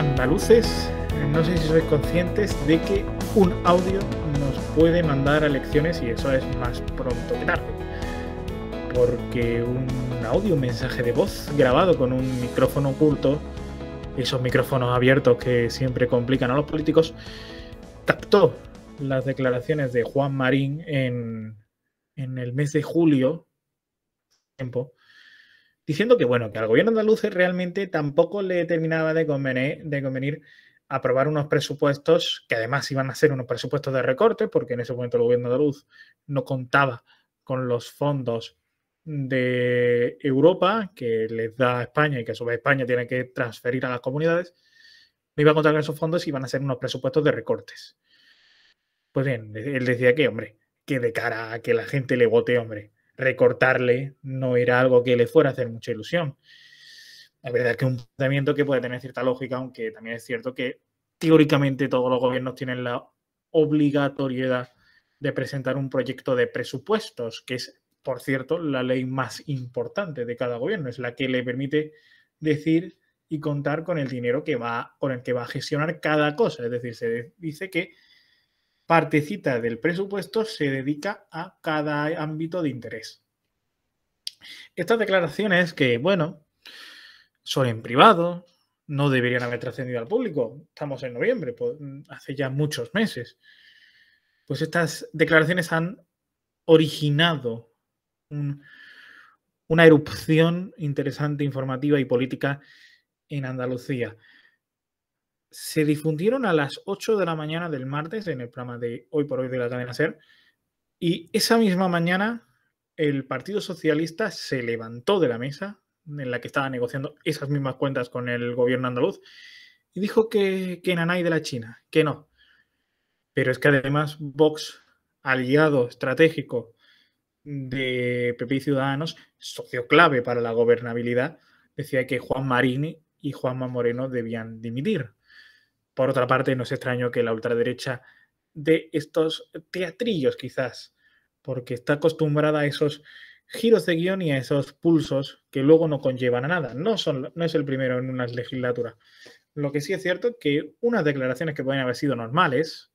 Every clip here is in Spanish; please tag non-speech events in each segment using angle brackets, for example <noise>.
andaluces no sé si sois conscientes de que un audio nos puede mandar a elecciones y eso es más pronto que tarde. Porque un audio, un mensaje de voz grabado con un micrófono oculto, esos micrófonos abiertos que siempre complican a los políticos, captó las declaraciones de Juan Marín en, en el mes de julio, tiempo, diciendo que, bueno, que al gobierno andaluz realmente tampoco le terminaba de convenir, de convenir aprobar unos presupuestos que además iban a ser unos presupuestos de recortes, porque en ese momento el gobierno andaluz no contaba con los fondos de Europa que les da España y que a su vez España tiene que transferir a las comunidades, no iba a contar con esos fondos y iban a ser unos presupuestos de recortes. Pues bien, él decía que, hombre, que de cara a que la gente le vote, hombre, recortarle no era algo que le fuera a hacer mucha ilusión. La verdad que es un planteamiento que puede tener cierta lógica, aunque también es cierto que teóricamente todos los gobiernos tienen la obligatoriedad de presentar un proyecto de presupuestos, que es, por cierto, la ley más importante de cada gobierno, es la que le permite decir y contar con el dinero que va, con el que va a gestionar cada cosa. Es decir, se dice que partecita del presupuesto se dedica a cada ámbito de interés. Estas declaraciones que, bueno, son en privado, no deberían haber trascendido al público. Estamos en noviembre, pues, hace ya muchos meses. Pues estas declaraciones han originado una erupción interesante, informativa y política en Andalucía se difundieron a las 8 de la mañana del martes en el programa de Hoy por Hoy de la cadena SER. Y esa misma mañana el Partido Socialista se levantó de la mesa en la que estaba negociando esas mismas cuentas con el gobierno andaluz y dijo que, que Nanay de la China, que no. Pero es que además Vox, aliado estratégico de PP y Ciudadanos, socio clave para la gobernabilidad, decía que Juan Marini y Juanma Moreno debían dimitir. Por otra parte, no es extraño que la ultraderecha de estos teatrillos, quizás, porque está acostumbrada a esos giros de guión y a esos pulsos que luego no conllevan a nada. No, no es el primero en una legislatura. Lo que sí es cierto es que unas declaraciones que pueden haber sido normales,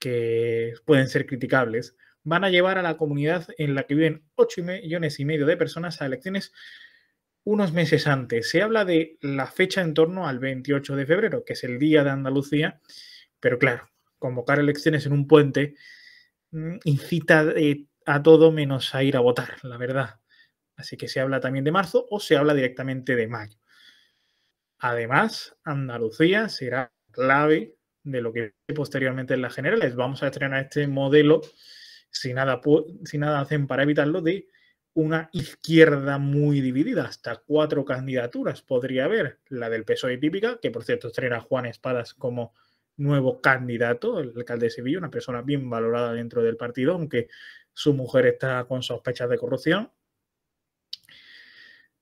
que pueden ser criticables, van a llevar a la comunidad en la que viven 8 millones y medio de personas a elecciones unos meses antes. Se habla de la fecha en torno al 28 de febrero, que es el día de Andalucía, pero claro, convocar elecciones en un puente mm, incita eh, a todo menos a ir a votar, la verdad. Así que se habla también de marzo o se habla directamente de mayo. Además, Andalucía será clave de lo que posteriormente en las generales. Vamos a estrenar este modelo, si nada, si nada hacen para evitarlo, de una izquierda muy dividida, hasta cuatro candidaturas podría haber, la del PSOE típica, que por cierto estrena Juan Espadas como nuevo candidato, el alcalde de Sevilla, una persona bien valorada dentro del partido, aunque su mujer está con sospechas de corrupción.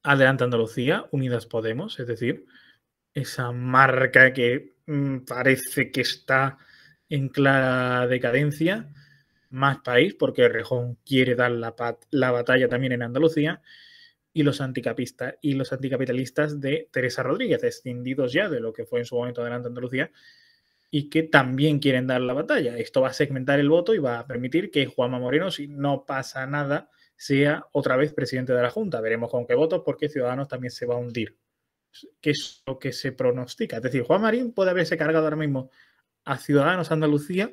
Adelante Andalucía, Unidas Podemos, es decir, esa marca que mm, parece que está en clara decadencia más país, porque Rejón quiere dar la, batalla también en Andalucía, y los anticapistas y los anticapitalistas de Teresa Rodríguez, extendidos ya de lo que fue en su momento adelante Andalucía, y que también quieren dar la batalla. Esto va a segmentar el voto y va a permitir que Juanma Moreno, si no pasa nada, sea otra vez presidente de la Junta. Veremos con qué votos, porque Ciudadanos también se va a hundir. Que es lo que se pronostica. Es decir, Juan Marín puede haberse cargado ahora mismo a Ciudadanos Andalucía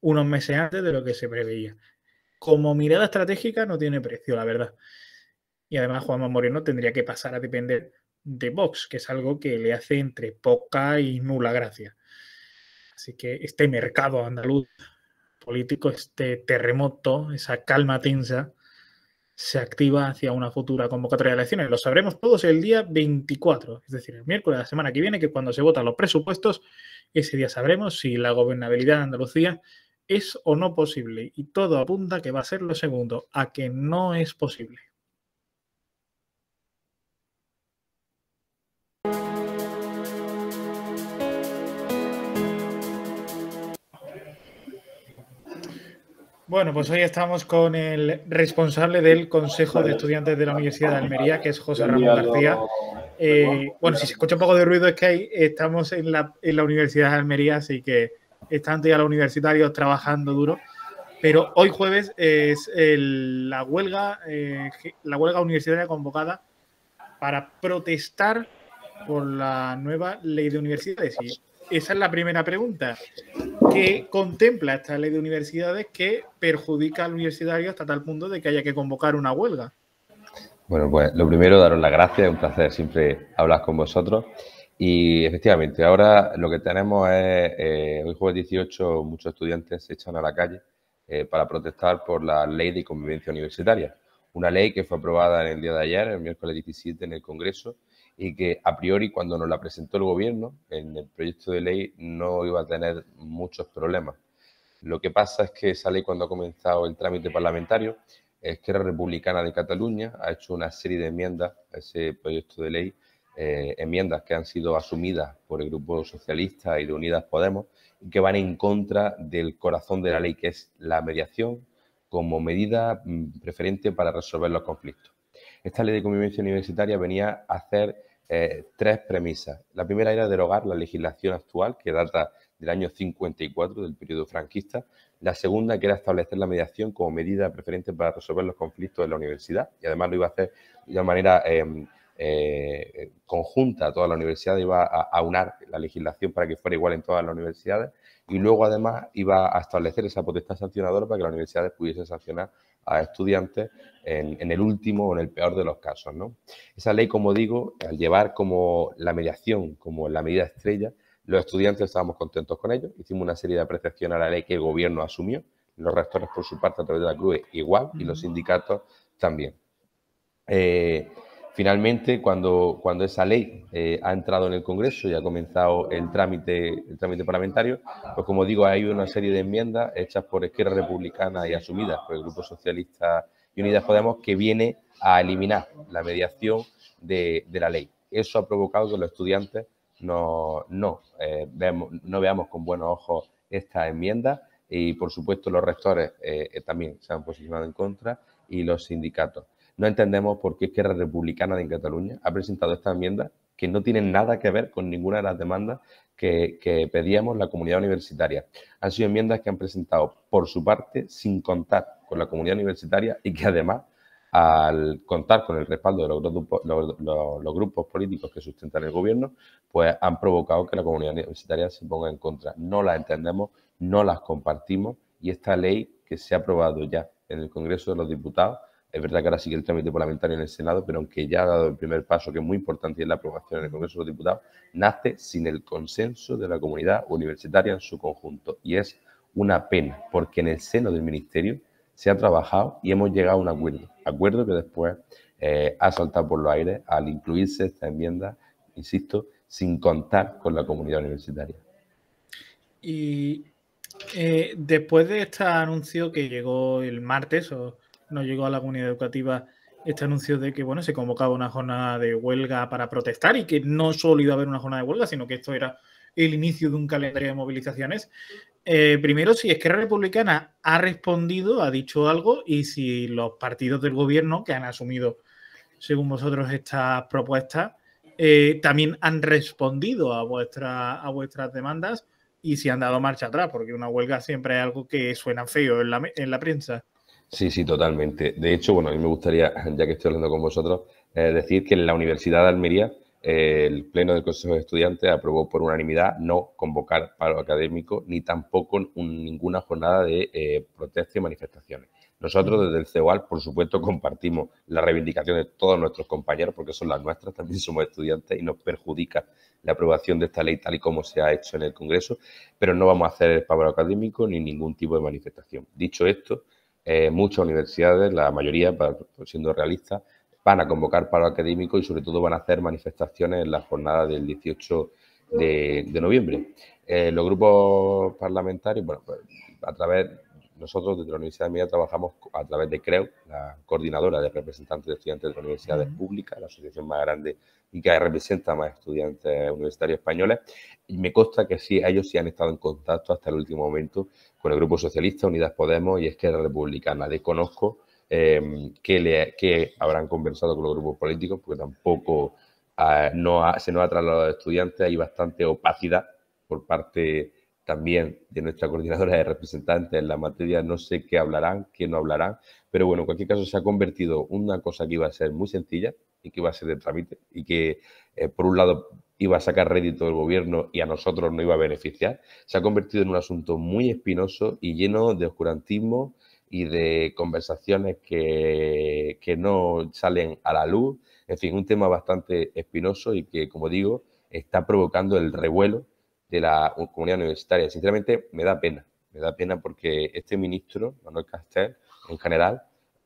unos meses antes de lo que se preveía. Como mirada estratégica no tiene precio, la verdad. Y además Juanma Moreno tendría que pasar a depender de Vox, que es algo que le hace entre poca y nula gracia. Así que este mercado andaluz político, este terremoto, esa calma tensa, se activa hacia una futura convocatoria de elecciones. Lo sabremos todos el día 24, es decir, el miércoles de la semana que viene, que cuando se votan los presupuestos, ese día sabremos si la gobernabilidad de Andalucía es o no posible. Y todo apunta que va a ser lo segundo, a que no es posible. Bueno, pues hoy estamos con el responsable del Consejo de Estudiantes de la Universidad de Almería, que es José Ramón García. Eh, bueno, si se escucha un poco de ruido es que estamos en la Universidad de Almería, así que están ya los universitarios trabajando duro. Pero hoy jueves es la, huelga, eh, la huelga universitaria convocada para protestar por la nueva ley de universidades. Y esa es la primera pregunta. ¿Qué contempla esta ley de universidades que perjudica al universitario hasta tal punto de que haya que convocar una huelga? Bueno, pues lo primero, daros las gracias, un placer siempre hablar con vosotros. Y efectivamente, ahora lo que tenemos es, eh, hoy jueves 18, muchos estudiantes se echan a la calle eh, para protestar por la ley de convivencia universitaria, una ley que fue aprobada en el día de ayer, el miércoles 17, en el Congreso, y que a priori cuando nos la presentó el gobierno, en el proyecto de ley no iba a tener muchos problemas. Lo que pasa es que esa ley cuando ha comenzado el trámite parlamentario, la Republicana de Cataluña ha hecho una serie de enmiendas a ese proyecto de ley eh, enmiendas que han sido asumidas por el Grupo Socialista y de Unidas Podemos y que van en contra del corazón de la ley, que es la mediación como medida mm, preferente para resolver los conflictos. Esta ley de convivencia universitaria venía a hacer eh, tres premisas. La primera era derogar la legislación actual, que data del año 54, del periodo franquista. La segunda, que era establecer la mediación como medida preferente para resolver los conflictos en la universidad. Y además lo iba a hacer de una manera... Em, eh, eh, conjunta a toda la universidad, iba a, aunar la legislación para que fuera igual en todas las universidades y luego además iba a establecer esa potestad sancionadora para que las universidades pudiesen sancionar a estudiantes en, el último o en el peor de los casos. ¿no? Esa ley, como digo, al llevar como la mediación, como la medida estrella, los estudiantes estábamos contentos con ello, hicimos una serie de apreciaciones a la ley que el gobierno asumió, los rectores por su parte a través de la CRUE igual y los sindicatos también. Eh, Finalmente, cuando, cuando esa ley eh, ha entrado en el Congreso y ha comenzado el trámite, el trámite parlamentario, pues como digo, hay una serie de enmiendas hechas por Esquerra Republicana y asumidas por el Grupo Socialista y Unidas Podemos que viene a eliminar la mediación de, la ley. Eso ha provocado que los estudiantes no, eh, no, veamos, con buenos ojos esta enmienda y, por supuesto, los rectores eh, también se han posicionado en contra y los sindicatos. No entendemos por qué Esquerra Republicana de Cataluña ha presentado esta enmienda que no tienen nada que ver con ninguna de las demandas que, pedíamos la comunidad universitaria. Han sido enmiendas que han presentado por su parte sin contar con la comunidad universitaria y que además al contar con el respaldo de los grupos, los grupos, políticos que sustentan el gobierno, pues han provocado que la comunidad universitaria se ponga en contra. No las entendemos, no las compartimos y esta ley que se ha aprobado ya en el Congreso de los Diputados es verdad que ahora sigue el trámite parlamentario en el Senado, pero aunque ya ha dado el primer paso, que es muy importante, y es la aprobación en el Congreso de los Diputados, nace sin el consenso de la comunidad universitaria en su conjunto. Y es una pena, porque en el seno del Ministerio se ha trabajado y hemos llegado a un acuerdo. Acuerdo que después eh, ha saltado por los aires al incluirse esta enmienda, insisto, sin contar con la comunidad universitaria. Y eh, después de este anuncio que llegó el martes, o no llegó a la comunidad educativa este anuncio de que bueno, se convocaba una jornada de huelga para protestar y que no solo iba a haber una jornada de huelga, sino que esto era el inicio de un calendario de movilizaciones. Eh, primero, si es que Republicana ha respondido, ha dicho algo, y si los partidos del gobierno que han asumido, según vosotros, estas propuestas, eh, también han respondido a, vuestra, a vuestras demandas y si han dado marcha atrás, porque una huelga siempre es algo que suena feo en la, en la prensa. Sí, sí, totalmente. De hecho, bueno, a mí me gustaría, ya que estoy hablando con vosotros, eh, decir que en la Universidad de Almería eh, el Pleno del Consejo de Estudiantes aprobó por unanimidad no convocar paro académico ni tampoco ninguna jornada de eh, protesta y manifestaciones. Nosotros desde el CEUAL, por supuesto, compartimos la reivindicación de todos nuestros compañeros, porque son las nuestras, también somos estudiantes y nos perjudica la aprobación de esta ley tal y como se ha hecho en el Congreso, pero no vamos a hacer el paro académico ni ningún tipo de manifestación. Dicho esto, eh, muchas universidades, la mayoría, siendo realistas, van a convocar paro académico y sobre todo van a hacer manifestaciones en la jornada del 18 de, noviembre. Eh, los grupos parlamentarios, bueno, pues a través, nosotros desde la Universidad de Media trabajamos a través de CREO, la coordinadora de representantes de estudiantes de universidades públicas, la asociación más grande y que representa más estudiantes universitarios españoles. Y me consta que sí, ellos sí han estado en contacto hasta el último momento con el Grupo Socialista, Unidas Podemos y Esquerra Republicana. Desconozco eh, qué, habrán conversado con los grupos políticos, porque tampoco ah, se nos ha trasladado a estudiantes, hay bastante opacidad por parte también de nuestra coordinadora de representantes en la materia, no sé qué hablarán, qué no hablarán, pero bueno, en cualquier caso se ha convertido una cosa que iba a ser muy sencilla, y que iba a ser de trámite y que, eh, por un lado, iba a sacar rédito del gobierno y a nosotros no iba a beneficiar, se ha convertido en un asunto muy espinoso y lleno de oscurantismo y de conversaciones que, que no salen a la luz. En fin, un tema bastante espinoso y que, como digo, está provocando el revuelo de la comunidad universitaria. Sinceramente, me da pena, me da pena porque este ministro, Manuel Castel, en general,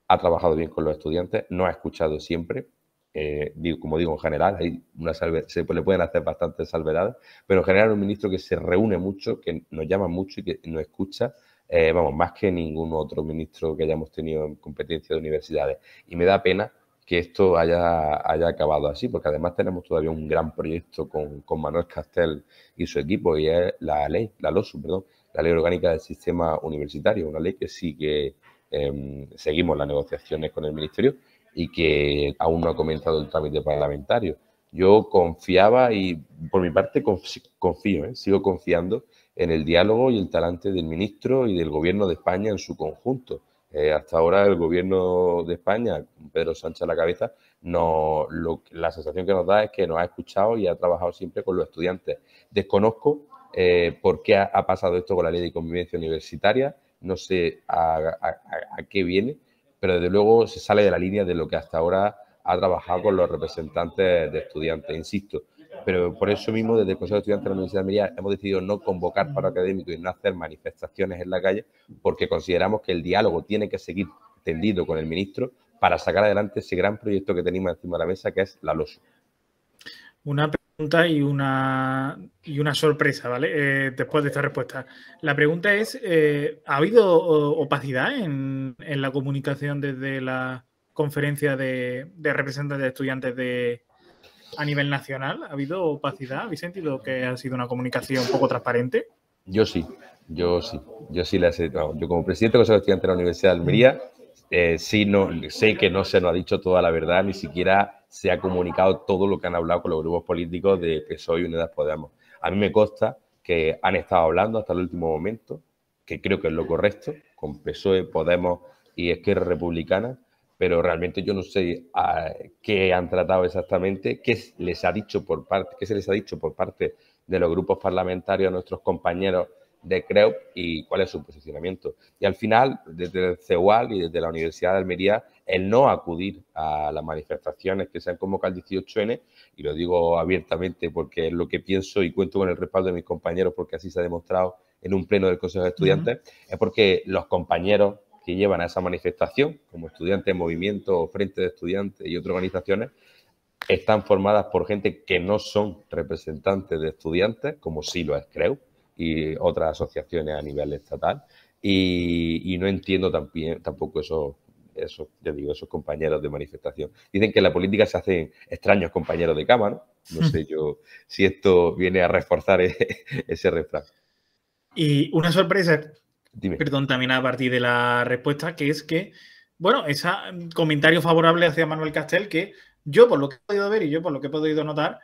ha trabajado bien con los estudiantes, no ha escuchado siempre, eh, como digo, en general, hay una se le pueden hacer bastantes salvedades, pero en general un ministro que se reúne mucho, que nos llama mucho y que nos escucha, eh, vamos, más que ningún otro ministro que hayamos tenido en competencia de universidades. Y me da pena que esto haya, haya acabado así, porque además tenemos todavía un gran proyecto con, con Manuel Castel y su equipo, y es la ley, la LOSU, perdón, la ley orgánica del sistema universitario, una ley que sí que em, seguimos las negociaciones con el ministerio y que aún no ha comenzado el trámite parlamentario. Yo confiaba y por mi parte confío, ¿eh? sigo confiando en el diálogo y el talante del ministro y del gobierno de España en su conjunto. Eh, hasta ahora el gobierno de España, Pedro Sánchez a la cabeza, no, la sensación que nos da es que nos ha escuchado y ha trabajado siempre con los estudiantes. Desconozco eh, por qué ha, pasado esto con la ley de convivencia universitaria, no sé a qué viene, pero desde luego se sale de la línea de lo que hasta ahora ha trabajado con los representantes de estudiantes, insisto. Pero por eso mismo, desde el Consejo de Estudiantes de la Universidad de Almería hemos decidido no convocar paro académico y no hacer manifestaciones en la calle, porque consideramos que el diálogo tiene que seguir tendido con el ministro para sacar adelante ese gran proyecto que tenemos encima de la mesa, que es la LOSU. Una y una, y una sorpresa, ¿vale? Eh, después de esta respuesta. La pregunta es, eh, ¿ha habido opacidad en, en, la comunicación desde la conferencia de, representantes de estudiantes de, a nivel nacional? ¿Ha habido opacidad? ¿Habéis sentido que ha sido una comunicación poco transparente? Yo sí, yo sí, yo sí la he... yo como presidente del Consejo de Estudiantes de la Universidad de Almería eh, sí, no, sé que no se nos ha dicho toda la verdad, ni siquiera se ha comunicado todo lo que han hablado con los grupos políticos de PSOE y Unidas Podemos. A mí me consta que han estado hablando hasta el último momento, que creo que es lo correcto, con PSOE, Podemos y Esquerra Republicana, pero realmente yo no sé ah, qué han tratado exactamente, qué les ha dicho por parte, qué se les ha dicho por parte de los grupos parlamentarios a nuestros compañeros de CREUP y cuál es su posicionamiento. Y al final, desde el CEUAL y desde la Universidad de Almería, el no acudir a las manifestaciones que se han convocado el 18N, y lo digo abiertamente porque es lo que pienso y cuento con el respaldo de mis compañeros porque así se ha demostrado en un pleno del Consejo de Estudiantes, es porque los compañeros que llevan a esa manifestación, como estudiantes movimiento, frente de estudiantes y otras organizaciones, están formadas por gente que no son representantes de estudiantes, como sí lo es Creu, y otras asociaciones a nivel estatal. Y, no entiendo también, tampoco eso esos, ya esos compañeros de manifestación. Dicen que en la política se hacen extraños compañeros de cámara. No, no sé <laughs> yo si esto viene a reforzar ese, <laughs> ese refrán. Y una sorpresa, perdón, también a partir de la respuesta, que es que, bueno, ese mm, comentario favorable hacia Manuel Castel, que yo por lo que he podido ver y yo por lo que he podido notar,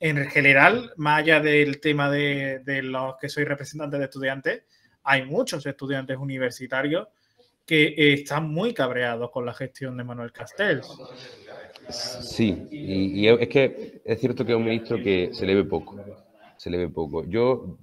en general, más allá del tema de, los que soy representante de estudiantes, hay muchos estudiantes universitarios que eh, están muy cabreados con la gestión de Manuel Castells. Sí, y, es que es cierto que es un ministro que se le ve poco, se le ve poco. Yo,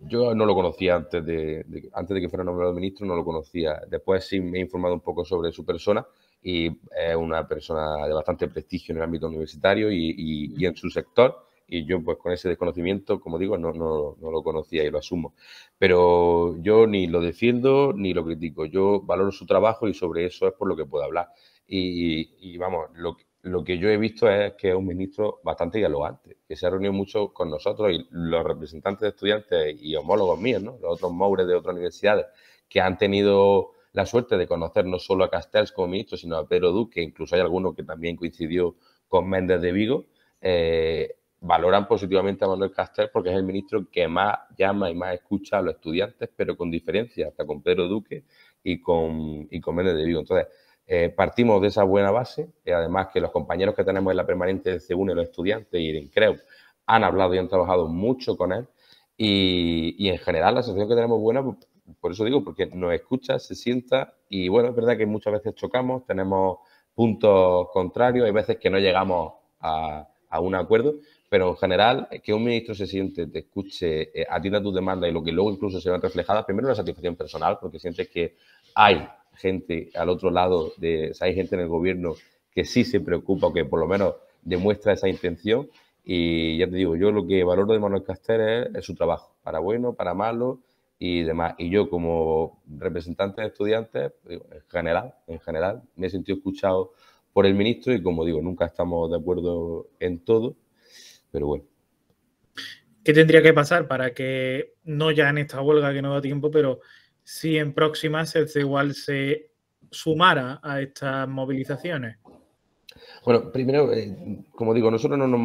yo no lo conocía antes de antes de que fuera nombrado ministro, no lo conocía. Después sí me he informado un poco sobre su persona y es eh, una persona de bastante prestigio en el ámbito universitario y, y, en su sector. Y yo, pues con ese desconocimiento, como digo, no, no, no, lo conocía y lo asumo. Pero yo ni lo defiendo ni lo critico. Yo valoro su trabajo y sobre eso es por lo que puedo hablar. Y, y vamos, lo que, yo he visto es que es un ministro bastante dialogante, que se ha reunido mucho con nosotros y los representantes de estudiantes y homólogos míos, ¿no? los otros maures de otras universidades, que han tenido la suerte de conocer no solo a Castells como ministro, sino a Pedro Duque, incluso hay alguno que también coincidió con Méndez de Vigo, eh, valoran positivamente a Manuel Castells porque es el ministro que más llama y más escucha a los estudiantes, pero con diferencia, hasta con Pedro Duque y con, Méndez de Vigo. Entonces, eh, partimos de esa buena base, y eh, además que los compañeros que tenemos en la permanente de C1, los estudiantes y en CREU, han hablado y han trabajado mucho con él. Y, en general la asociación que tenemos buena, por eso digo, porque nos escucha, se sienta y bueno, es verdad que muchas veces chocamos, tenemos puntos contrarios, hay veces que no llegamos a, un acuerdo, pero en general eh, que un ministro se siente, te escuche, eh, atienda tus demandas y lo que luego incluso se ve reflejada, primero la satisfacción personal, porque sientes que hay gente al otro lado, de, hay gente en el gobierno que sí se preocupa o que por lo menos demuestra esa intención. Y ya te digo, yo lo que valoro de Manuel Caster es su trabajo, para bueno, para malo, y demás. Y yo como representante de estudiantes, en general, en general, me he sentido escuchado por el ministro y como digo, nunca estamos de acuerdo en todo, pero bueno. ¿Qué tendría que pasar para que, no ya en esta huelga que no da tiempo, pero si en próximas el igual se sumara a estas movilizaciones? Bueno, primero, eh, como digo, nosotros no nos,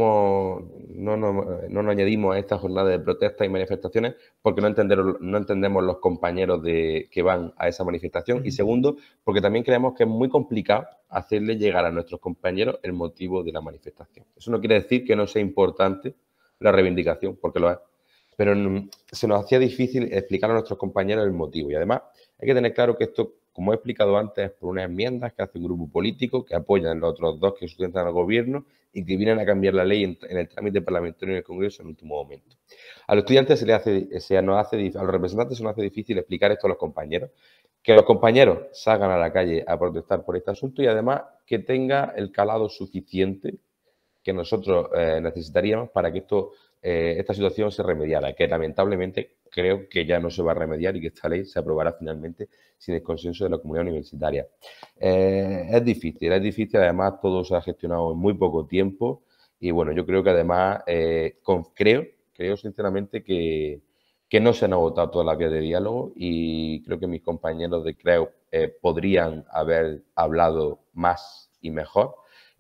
no, eh, añadimos a esta jornada de protestas y manifestaciones porque no, entender, no entendemos los compañeros de, que van a esa manifestación. Y segundo, porque también creemos que es muy complicado hacerle llegar a nuestros compañeros el motivo de la manifestación. Eso no quiere decir que no sea importante la reivindicación, porque lo es. Pero mm, se nos hacía difícil explicar a nuestros compañeros el motivo. Y además, hay que tener claro que esto como he explicado antes, por unas enmiendas que hace un grupo político que apoyan los otros dos que sustentan al gobierno y que vienen a cambiar la ley en, el trámite parlamentario en el Congreso en el último momento. A los estudiantes se les hace, se nos hace, a los representantes se nos hace difícil explicar esto a los compañeros, que los compañeros salgan a la calle a protestar por este asunto y además que tenga el calado suficiente que nosotros eh, necesitaríamos para que esto eh, esta situación se remediara, que lamentablemente creo que ya no se va a remediar y que esta ley se aprobará finalmente sin el consenso de la comunidad universitaria. Eh, es difícil, es difícil, además todo se ha gestionado en muy poco tiempo y bueno, yo creo que además, eh, creo, creo sinceramente que, no se han agotado todas las vías de diálogo y creo que mis compañeros de CREO podrían haber hablado más y mejor.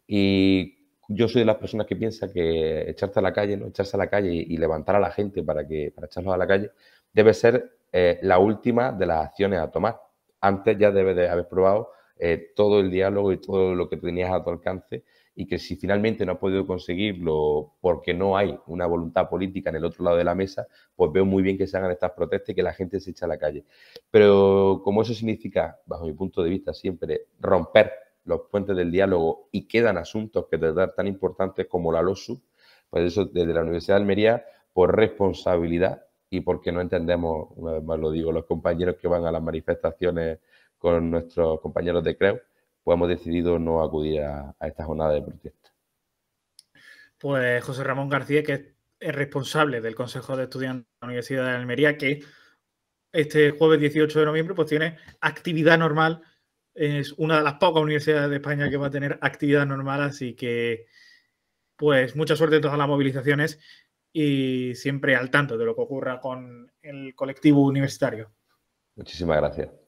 Y yo soy de las personas que piensa que echarse a la calle, ¿no? echarse a la calle y, levantar a la gente para que para echarlos a la calle debe ser eh, la última de las acciones a tomar. Antes ya debe haber probado eh, todo el diálogo y todo lo que tenías a tu alcance y que si finalmente no has podido conseguirlo porque no hay una voluntad política en el otro lado de la mesa, pues veo muy bien que se hagan estas protestas y que la gente se eche a la calle. Pero como eso significa, bajo mi punto de vista, siempre romper los puentes del diálogo y quedan asuntos que tratar tan importantes como la LOSU, pues eso desde la Universidad de Almería, por responsabilidad y porque no entendemos, una vez más lo digo, los compañeros que van a las manifestaciones con nuestros compañeros de CREU, pues hemos decidido no acudir a, a esta jornada de protesta. Pues José Ramón García, que es responsable del Consejo de Estudiantes de la Universidad de Almería, que este jueves 18 de noviembre pues tiene actividad normal es una de las pocas universidades de España que va a tener actividad normal, así que pues mucha suerte en todas las movilizaciones y siempre al tanto de lo que ocurra con el colectivo universitario. Muchísimas gracias.